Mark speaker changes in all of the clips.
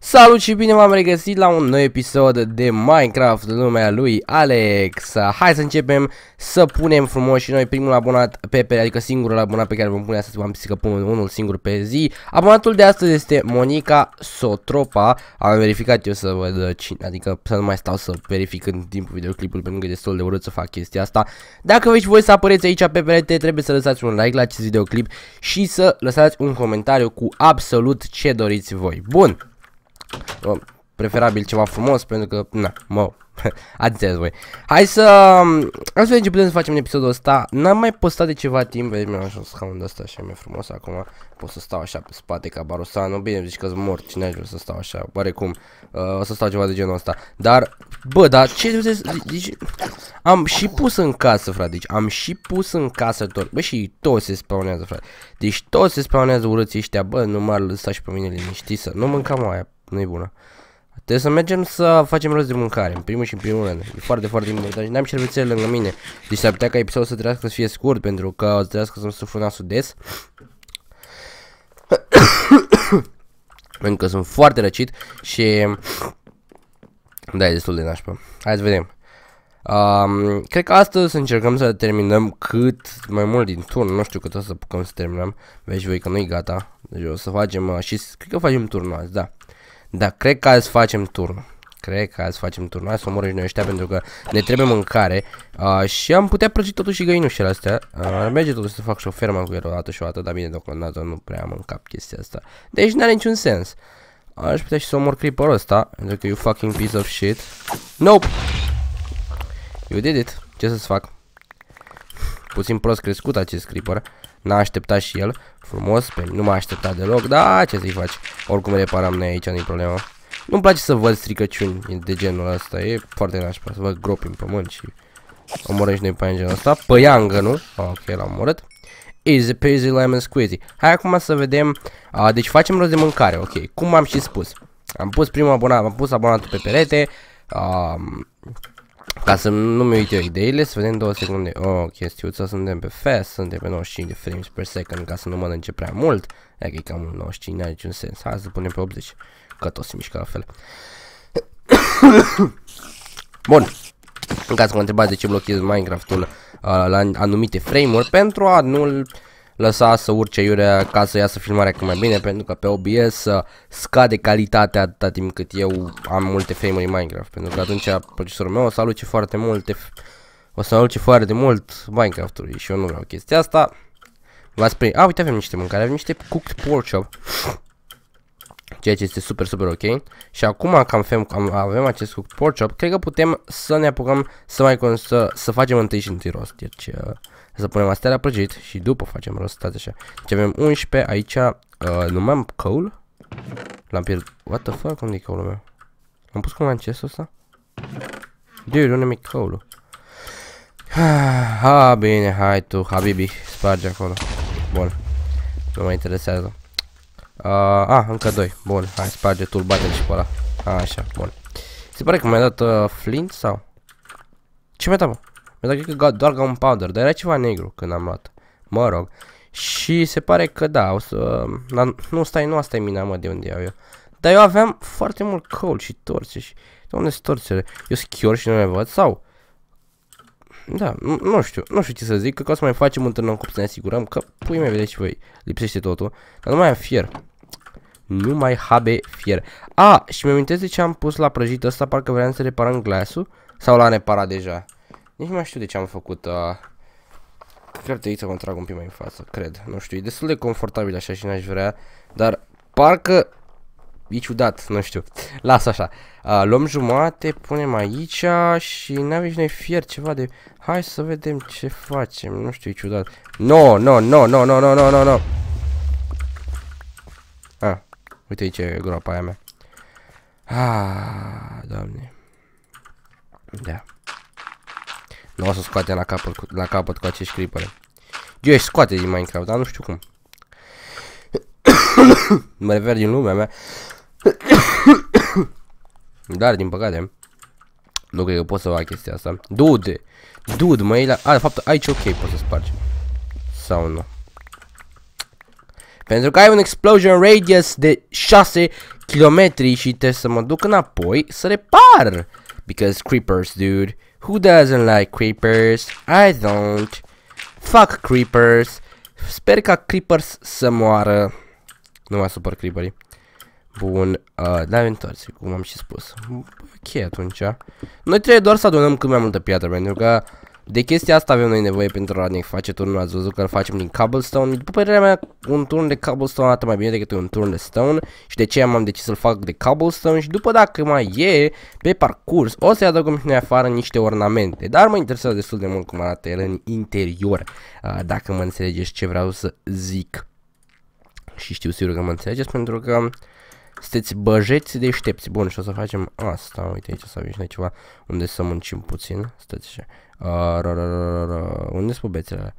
Speaker 1: Salut și bine v-am regăsit la un nou episod de Minecraft, lumea lui Alex. Hai să începem să punem frumos și noi primul abonat pe, pe adică singurul abonat pe care vom pune astăzi, v-am zis că pun unul singur pe zi. Abonatul de astăzi este Monica Sotropa, am verificat eu să văd cine, adică să nu mai stau să verific în timpul videoclipului pentru că e destul de urât să fac chestia asta. Dacă veți voi să apăreți aici pe perete, trebuie să lăsați un like la acest videoclip și să lăsați un comentariu cu absolut ce doriți voi. Bun! preferabil ceva frumos, pentru că, na, mă, ați voi. Hai să, mm, hai să vedem ce putem să facem în episodul ăsta. N-am mai postat de ceva timp, vezi, mi-am așa scaunul ăsta așa mai frumos acum. Pot să stau așa pe spate ca Barosanu, bine, zici că-s mort, cine aș vrea să stau așa, oarecum, uh, o să stau ceva de genul ăsta. Dar, bă, dar ce trebuie să, deci, am și pus în casă, frate, deci am și pus în casă tot, bă, și toți se spawnează, frate. Deci toți se spawnează urâții ăștia, bă, nu m-ar lăsa și pe mine liniștit să, nu mâncam aia, nu e bună. Trebuie să mergem să facem rost de mâncare, în primul și în primul rând. E foarte, foarte important și n-am șervețele lângă mine. Deci s-ar putea ca episodul să trească să fie scurt, pentru că o să trească să-mi sufru nasul des. pentru că sunt foarte răcit și... Da, e destul de nașpă. Hai să vedem. Um, cred că astăzi să încercăm să terminăm cât mai mult din turn. Nu știu cât o să apucăm să terminăm. Vezi voi că nu e gata. Deci o să facem uh, și cred că facem turnul azi, da. Dar cred că azi facem turn. Cred că azi facem turn. Hai să omorăm și noi ăștia pentru că ne trebuie mâncare. Uh, și am putea prăji totuși găinușele astea. Uh, merge totuși să fac și o fermă cu el o dată și o dată, dar bine, deocamdată nu prea am în cap chestia asta. Deci n-are niciun sens. Aș putea și să omor creeperul ăsta, pentru că you fucking piece of shit. Nope! You did it. Ce să-ți fac? Puțin prost crescut acest creeper. N-a așteptat și el. Frumos, pe nu m-a așteptat deloc. Da, ce să-i faci? Oricum reparam noi aici, nu-i problema. Nu-mi place să văd stricăciuni de genul ăsta. E foarte nașpa să văd gropi în pământ și... Omorăm și noi pe genul ăsta. Păiangă, nu? ok, l-am omorât. Easy peasy lemon squeezy. Hai acum să vedem. Uh, deci facem rost de mâncare, ok. Cum am și spus. Am pus primul abonat, am pus abonatul pe perete. Ca să nu-mi uit eu ideile, să vedem 2 secunde o oh, chestiuța, suntem pe fast, suntem pe 95 de frames per second ca să nu mănânce prea mult. că e cam 95, n-are niciun sens. Hai să punem pe 80, că tot se mișcă la fel. Bun, în caz că mă întrebați de ce blochez Minecraft-ul uh, la anumite frame-uri, pentru a nu-l lăsa să urce iurea ca să iasă filmarea cât mai bine, pentru că pe OBS uh, scade calitatea atâta timp cât eu am multe frame-uri în Minecraft, pentru că atunci procesorul meu o să aluce foarte multe, o să aluce foarte mult Minecraft-ului și eu nu vreau chestia asta. V-ați prins. A, uite, avem niște mâncare, avem niște cooked pork chop. Ceea ce este super, super ok. Și acum că am fem, am, avem acest cooked pork chop, cred că putem să ne apucăm să mai să, să facem întâi și întâi rost. Deci, uh, să punem astea la prăjit și după facem rost, stați așa. Deci avem 11, aici uh, nu mai am coal. L-am pierdut. What the fuck? Unde e coal meu? Am pus cumva în chestul ăsta? Dude, unde mi-e coal-ul? Ha, ah, bine, hai tu, Habibi, sparge acolo. Bun. Nu mă interesează. Uh, a, ah, încă doi. Bun, hai sparge tu, bate și pe ăla. A, ah, așa, bun. Se pare că mi-a dat uh, flint sau? Ce mi-a dat, mi-a cred că doar gunpowder, dar era ceva negru când am luat. Mă rog. Și se pare că da, o să... La, nu, stai, nu asta e mina, mă, de unde iau eu. Dar eu aveam foarte mult coal și torțe și... De unde sunt torțele? Eu schior și nu le văd sau... Da, nu știu, nu știu ce să zic, că o să mai facem întâlnă cu să ne asigurăm că pui mai vedeți voi, lipsește totul, dar nu mai am fier. Nu mai habe fier. A, și mi-am de ce am pus la prăjit ăsta, parcă vreau să reparăm glasul sau l a reparat deja. Nici nu mai știu de ce am făcut uh, Cred că să mă trag un pic mai în față, cred Nu știu, e destul de confortabil așa și n-aș vrea Dar parcă E ciudat, nu știu Las așa A, uh, Luăm jumate, punem aici Și n-avem și noi fier ceva de Hai să vedem ce facem, nu știu, e ciudat No, no, no, no, no, no, no, no, no. A, ah, uite aici e groapa aia mea Ah, doamne Da nu o să scoate la capăt cu, la capăt cu acești creeper Eu își scoate din Minecraft, dar nu știu cum. mă refer din lumea mea. dar, din păcate, nu cred că pot să fac chestia asta. Dude! Dude, mă, la... A, de fapt, aici ok, pot să spargem. Sau nu. Pentru că ai un explosion radius de 6 km și trebuie să mă duc înapoi să repar. Because creepers, dude. Who doesn't like creepers? I don't. Fuck creepers. Sper ca creepers să moară. Nu mai supăr creeperii. Bun, uh, da, întors, cum am și spus. Ok, atunci. Noi trebuie doar să adunăm cât mai multă piatră, pentru că de chestia asta avem noi nevoie pentru a ne face turnul, ați văzut că îl facem din cobblestone. După părerea mea, un turn de cobblestone arată mai bine decât un turn de stone și de ce am decis să-l fac de cobblestone și după dacă mai e, pe parcurs, o să-i adăugăm și noi afară niște ornamente. Dar mă interesează destul de mult cum arată el în interior, dacă mă înțelegeți ce vreau să zic. Și știu sigur că mă înțelegeți pentru că sunteți băjeți deștepți. Bun, și o să facem asta. Uite aici să avem ceva unde să muncim puțin. Stați așa. Unde sunt bețele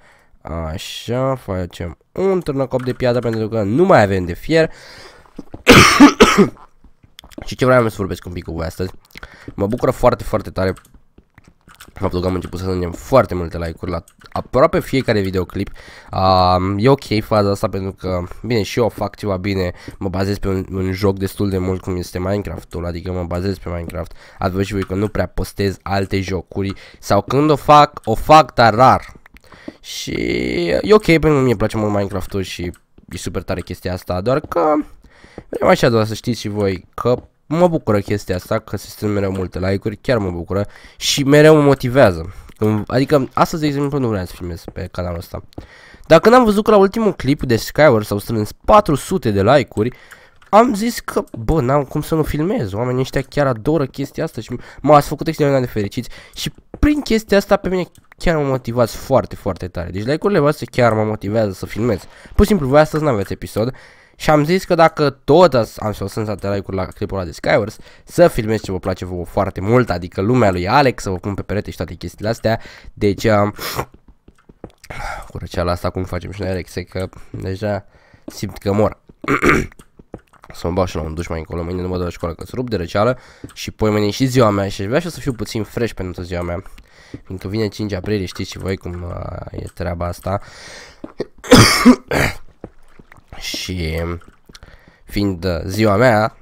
Speaker 1: Așa, facem un târnăcop de piatră pentru că nu mai avem de fier. și ce vreau să vorbesc un pic cu voi astăzi. Mă bucură foarte, foarte tare faptul că am început să strângem foarte multe like-uri la aproape fiecare videoclip. Uh, e ok faza asta pentru că, bine, și eu fac ceva bine, mă bazez pe un, un joc destul de mult cum este Minecraft-ul, adică mă bazez pe Minecraft. Ați văzut și voi că nu prea postez alte jocuri sau când o fac, o fac, dar rar. Și e ok pentru că mie place mult Minecraft-ul și e super tare chestia asta, doar că vreau așa doar să știți și voi că mă bucură chestia asta, că se strâng mereu multe like-uri, chiar mă bucură și mereu mă motivează. Adică astăzi, de exemplu, nu vreau să filmez pe canalul ăsta. Dacă n-am văzut că la ultimul clip de Skyward s-au strâns 400 de like-uri, am zis că, bă, n-am cum să nu filmez, oamenii ăștia chiar adoră chestia asta și m-ați făcut extraordinar de fericiți și prin chestia asta pe mine chiar mă motivați foarte, foarte tare. Deci like-urile voastre chiar mă motivează să filmez. Pur și simplu, voi astăzi n-aveți episod și am zis că dacă tot am să te like-uri la clipul ăla de Skywars, să filmez ce vă place vouă foarte mult, adică lumea lui Alex, să vă pun pe perete și toate chestiile astea, deci am... Curăceala asta cum facem și noi Alex, că deja simt că mor. să mă bau și la un duș mai încolo, mâine nu mă dau la școală că rup de răceală și poi mâine și ziua mea și vrea și să fiu puțin fresh pentru ziua mea. Fiindcă vine 5 aprilie, știți și voi cum uh, e treaba asta. Și fiind uh, ziua mea,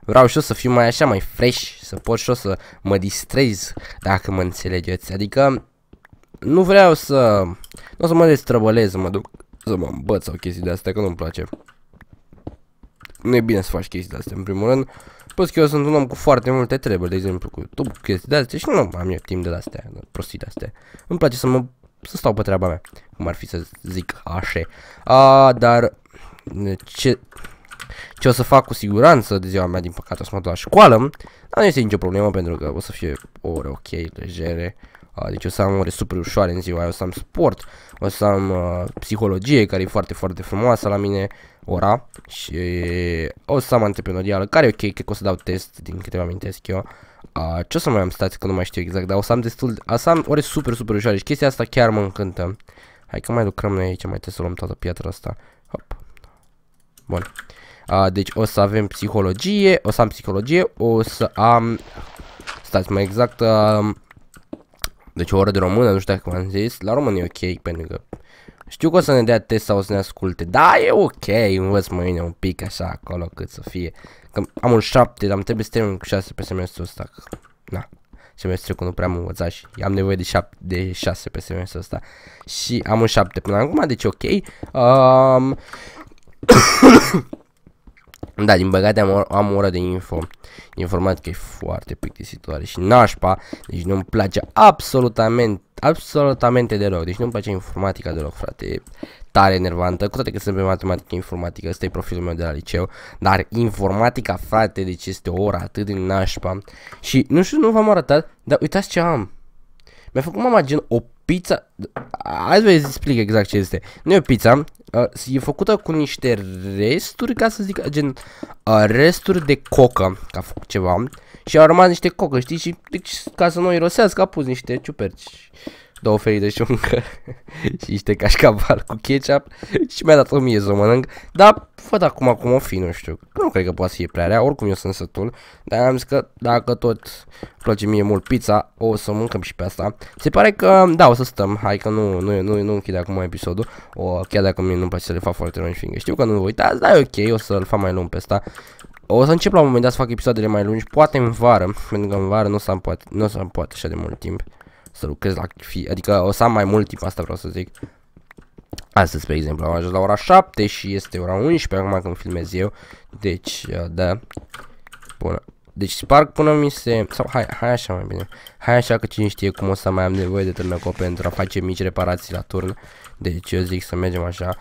Speaker 1: vreau și eu să fiu mai așa, mai fresh, să pot și eu să mă distrez, dacă mă înțelegeți. Adică nu vreau să, nu o să mă destrăbălez, să mă duc să mă îmbăț sau chestii de astea, că nu-mi place. Nu e bine să faci chestii de astea, în primul rând. Plus că eu sunt un om cu foarte multe treburi, de exemplu cu tu chestii de astea și nu am eu timp de astea, de prostii de astea. Îmi place să mă să stau pe treaba mea, cum ar fi să zic așa. A, dar ce, ce o să fac cu siguranță de ziua mea, din păcate o să mă duc la școală, dar nu este nicio problemă pentru că o să fie ore ok, legere, deci o să am ore super ușoare în ziua aia, o să am sport, o să am uh, psihologie care e foarte, foarte frumoasă la mine, ora, și o să am antreprenorială, care e ok, cred că o să dau test din câteva amintesc eu. Uh, ce o să mai am, stați că nu mai știu exact, dar o să am destul, o să am ore super, super ușoare și chestia asta chiar mă încântă. Hai că mai lucrăm noi aici, mai trebuie să luăm toată piatra asta. Bun. A, deci o să avem psihologie, o să am psihologie, o să am... Stați, mai exact... Uh, deci o oră de română, nu știu dacă v-am zis. La român e ok, pentru că... Știu că o să ne dea test sau o să ne asculte. Da, e ok, învăț mâine un pic așa acolo cât să fie. Că am un 7, dar trebuie să termin cu 6 pe semestru ăsta. Na, semestru cu nu prea am învățat și am nevoie de, 7, de 6 pe semestru ăsta. Și am un 7 până acum, deci ok. Um, da, din băgate am, am o oră de info. Informați că e foarte plictisitoare și nașpa, deci nu-mi place absolutamente, absolutamente deloc. Deci nu-mi place informatica deloc, frate. E tare enervantă, cu toate că sunt pe matematică informatică, ăsta e profilul meu de la liceu, dar informatica, frate, deci este o oră atât de nașpa. Și nu știu, nu v-am arătat, dar uitați ce am. Mi-a făcut mama gen o pizza. Hai să explic exact ce este. Nu e o pizza, e făcută cu niște resturi, ca să zic, gen resturi de cocă, ca a făcut ceva. Și au rămas niște cocă, știi, și deci, ca să nu irosească, a pus niște ciuperci două felii de șuncă și niște cașcaval cu ketchup și mi-a dat o mie să o mănânc, dar văd acum cum o fi, nu știu, nu cred că poate să fie prea rea, oricum eu sunt sătul, dar am zis că dacă tot place mie mult pizza, o să mâncăm și pe asta. Se pare că, da, o să stăm, hai că nu, nu, nu, nu închide acum episodul, o, chiar dacă mie nu-mi place să le fac foarte lungi, fiindcă știu că nu voi. uitați, dar da, e ok, o să-l fac mai lung pe asta. O să încep la un moment dat să fac episoadele mai lungi, poate în vară, pentru că în vară nu o să am poate, nu o să am poate așa de mult timp să lucrez la fi, adică o să am mai mult timp, asta vreau să zic. Astăzi, pe exemplu, am ajuns la ora 7 și este ora 11 acum când filmez eu. Deci, uh, da. Bun. Deci sparg până mi se... Sau hai, hai așa mai bine. Hai așa că cine știe cum o să mai am nevoie de târnăco pentru a face mici reparații la turn. Deci eu zic să mergem așa.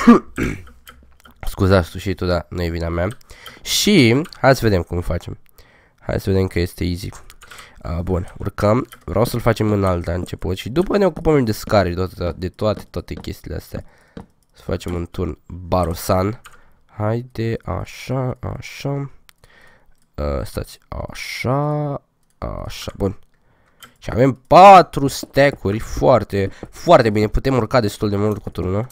Speaker 1: Scuzați tu și tu, da, nu e vina mea. Și hai să vedem cum facem. Hai să vedem că este easy. A, bun, urcăm, vreau să-l facem în alta început și după ne ocupăm de scari de toate, de toate, toate chestiile astea. Să facem un turn barosan. Haide, așa, așa. A, stați, așa, așa, bun. Și avem 4 stack-uri, foarte, foarte bine, putem urca destul de mult cu turnul.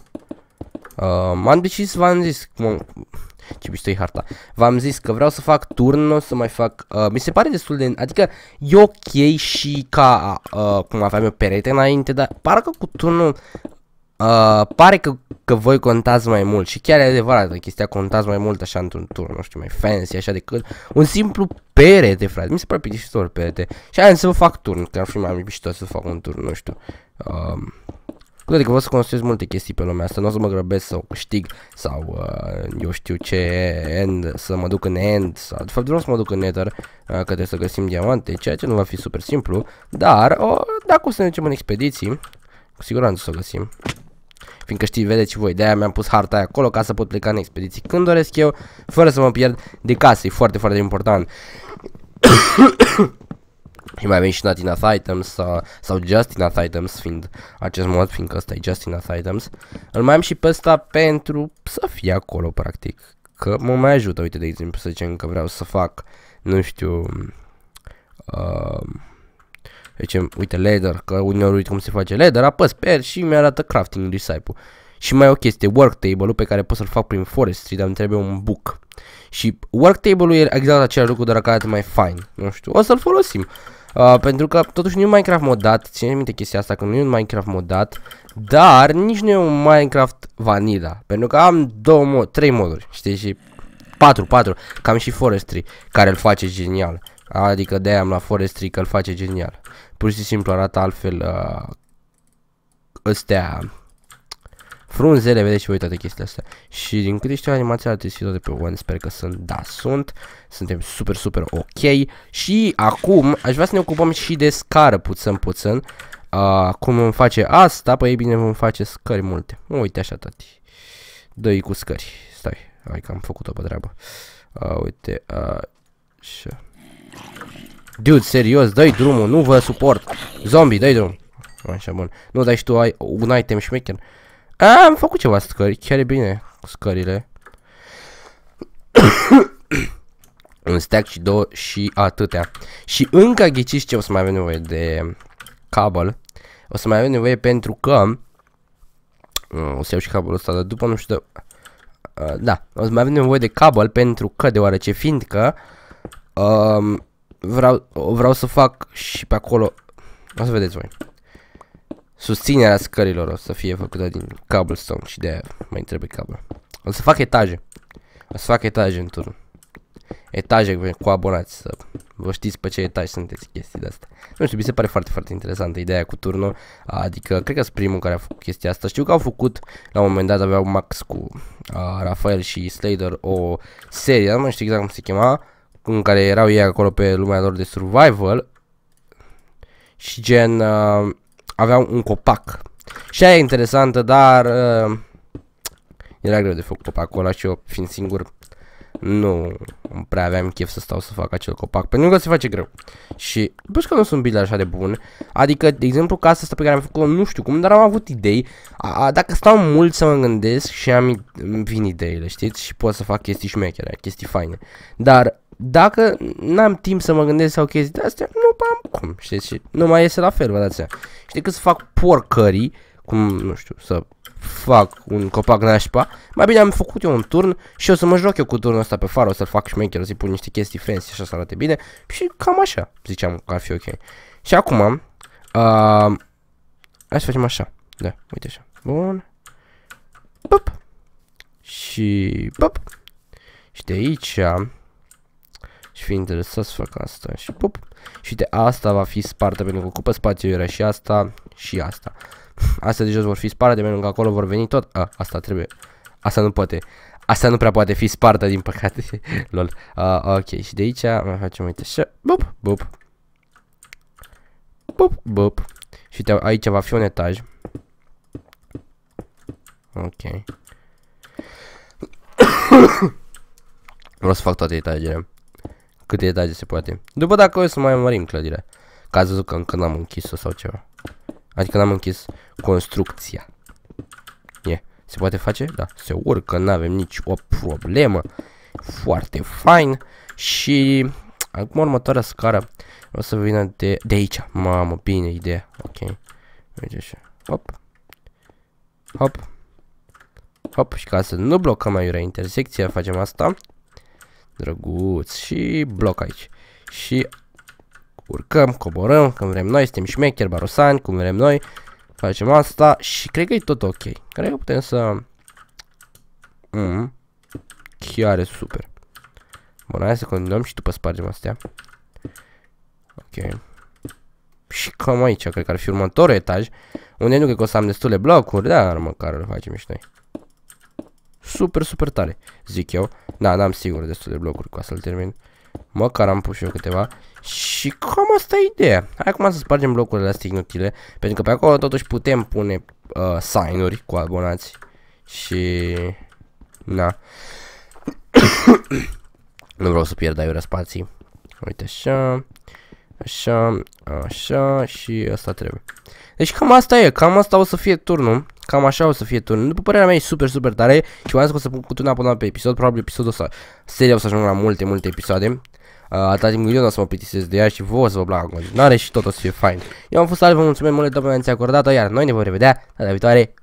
Speaker 1: Uh, M-am decis, v-am zis, ce e harta. V-am zis că vreau să fac turn, o să mai fac, uh, mi se pare destul de, adică e ok și ca, uh, cum aveam eu perete înainte, dar parcă cu turnul Uh, pare că, că voi contați mai mult și chiar e adevărat, chestia contați mai mult așa într-un tur, nu știu, mai fancy așa decât un simplu perete, frate, mi se pare pe perete și aia să vă fac turn, că ar fi mai mișto să fac un turn, nu știu. Um, uh, că vă să construiesc multe chestii pe lumea asta, nu o să mă grăbesc să o câștig sau uh, eu știu ce end, să mă duc în end sau de fapt vreau să mă duc în nether, uh, că trebuie să găsim diamante, ceea ce nu va fi super simplu, dar o, dacă o să ne ducem în expediții, cu siguranță o să o găsim. Fiindcă știi, vedeți și voi, de-aia mi-am pus harta aia acolo ca să pot pleca în expediții când doresc eu, fără să mă pierd de casă, e foarte, foarte important. Eu mai avem și Natina Items sau, sau justinas Items fiind acest mod, fiindcă ăsta e justinas Items. Îl mai am și pe ăsta pentru să fie acolo practic. Că mă mai ajută, uite de exemplu să zicem că vreau să fac, nu știu, uh, zicem, uite leather, că uneori uite cum se face leather, apăs pe el și mi-arată crafting disciple. Și mai o chestie, work table-ul pe care pot să-l fac prin forestry, dar îmi trebuie un book. Și work table-ul e exact același lucru, dar care mai fine. Nu știu, o să-l folosim. Uh, pentru că totuși nu e un Minecraft modat, ține minte chestia asta că nu e un Minecraft modat, dar nici nu e un Minecraft vanilla, pentru că am două mod, trei moduri, știi, și patru, patru, cam și Forestry, care îl face genial. Adică de-aia am la Forestry că îl face genial. Pur și simplu arată altfel uh, ăstea frunzele, vedeți și voi toate chestiile astea. Și din câte știu animația ar trebui de pe One, sper că sunt, da, sunt. Suntem super, super ok. Și acum aș vrea să ne ocupăm și de scară puțin, puțin. Uh, cum vom face asta? Păi bine, vom face scări multe. Uite așa, tati. dă cu scări. Stai, hai că am făcut-o pe treabă. Uh, uite, uh, așa. Dude, serios, dai drumul, nu vă suport. Zombie, dai drum. Așa, bun. Nu dai și tu ai un item șmecher. A, am făcut ceva scări, chiar e bine cu scările. un stack și două și atâtea. Și încă ghiciți ce o să mai avem nevoie de cabal. O să mai avem nevoie pentru că... Mm, o să iau și cabalul ăsta, dar după nu știu de... da, o să mai avem nevoie de cabal pentru că, deoarece fiindcă um, vreau, vreau să fac și pe acolo, o să vedeți voi. Susținerea scărilor o să fie făcută din cobblestone și de mai trebuie cablu. O să fac etaje. O să fac etaje în turn. Etaje cu abonați să vă știți pe ce etaj sunteți chestii de asta. Nu știu, mi se pare foarte, foarte interesantă ideea cu turnul. Adică, cred că sunt primul care a făcut chestia asta. Știu că au făcut, la un moment dat aveau Max cu uh, Rafael și Slater o serie, nu știu exact cum se chema, în care erau ei acolo pe lumea lor de survival și gen... Uh, aveau un copac. Și aia e interesantă, dar uh, era greu de făcut copacul ăla și eu fiind singur nu prea aveam chef să stau să fac acel copac, pentru că se face greu. Și plus că nu sunt bile așa de bun, adică, de exemplu, casa asta pe care am făcut-o, nu știu cum, dar am avut idei, a, a, dacă stau mult să mă gândesc și am, vin ideile, știți, și pot să fac chestii șmechere, chestii faine. Dar dacă n-am timp să mă gândesc sau chestii de astea, nu am cum, știți, și nu mai iese la fel, vă dați seama. Și decât să fac porcării, cum, nu știu, să fac un copac nașpa, mai bine am făcut eu un turn și o să mă joc eu cu turnul ăsta pe fară, o să-l fac șmecher, o să-i pun niște chestii fancy, așa să arate bine și cam așa, ziceam că ar fi ok. Și acum, uh, hai să facem așa, da, uite așa, bun, pop, și pop, și de aici fi interesat să fac asta și pup. Și de asta va fi spartă pentru că ocupă spațiu era și asta și asta. Asta de jos vor fi de pentru că acolo vor veni tot. A, asta trebuie. Asta nu poate. Asta nu prea poate fi spartă din păcate. Lol. A, ok, și de aici mai facem uite așa. Bup, bup. Bup, bup. Și uite, aici va fi un etaj. Ok. Vreau să fac toate etajele. Cât de etaje se poate. După dacă o să mai mărim clădirea. Ca să zic că încă n-am închis-o sau ceva. Adică n-am închis construcția. E. Yeah. Se poate face? Da. Se urcă, n-avem nici o problemă. Foarte fain. Și acum următoarea scară o să vină de, de aici. Mamă, bine ideea. Ok. Merge așa. Hop. Hop. Hop. Și ca să nu blocăm mai aiurea intersecția, facem asta. Drăguț. Și bloc aici. Și urcăm, coborăm, cum vrem noi, suntem șmecheri, barosani, cum vrem noi. Facem asta și cred că e tot ok. Cred că putem să... Mm -hmm. Chiar e super. Bun, hai să continuăm și după spargem astea. Ok. Și cam aici, cred că ar fi următorul etaj. Unde nu cred că o să am destule blocuri, dar măcar le facem și noi. Super, super tare, zic eu. Da, n-am sigur destul de blocuri ca să-l termin. Măcar am pus eu câteva. Și cam asta e ideea. Hai acum să spargem blocurile astea inutile. Pentru că pe acolo totuși putem pune uh, sign-uri cu abonați. Și... Na. nu vreau să pierd aiurea spații. Uite așa. Așa, așa și asta trebuie. Deci cam asta e, cam asta o să fie turnul. Cam așa o să fie turnul. După părerea mea e super, super tare și mai că o să pun cu până pe episod, probabil episodul ăsta. Seria o să ajung la multe, multe episoade. Uh, Atat timp eu o să mă plictisesc de ea și voi o să vă placă în continuare și tot o să fie fain. Eu am fost Al, vă mulțumesc mult de pe acordată, iar noi ne vom revedea data viitoare.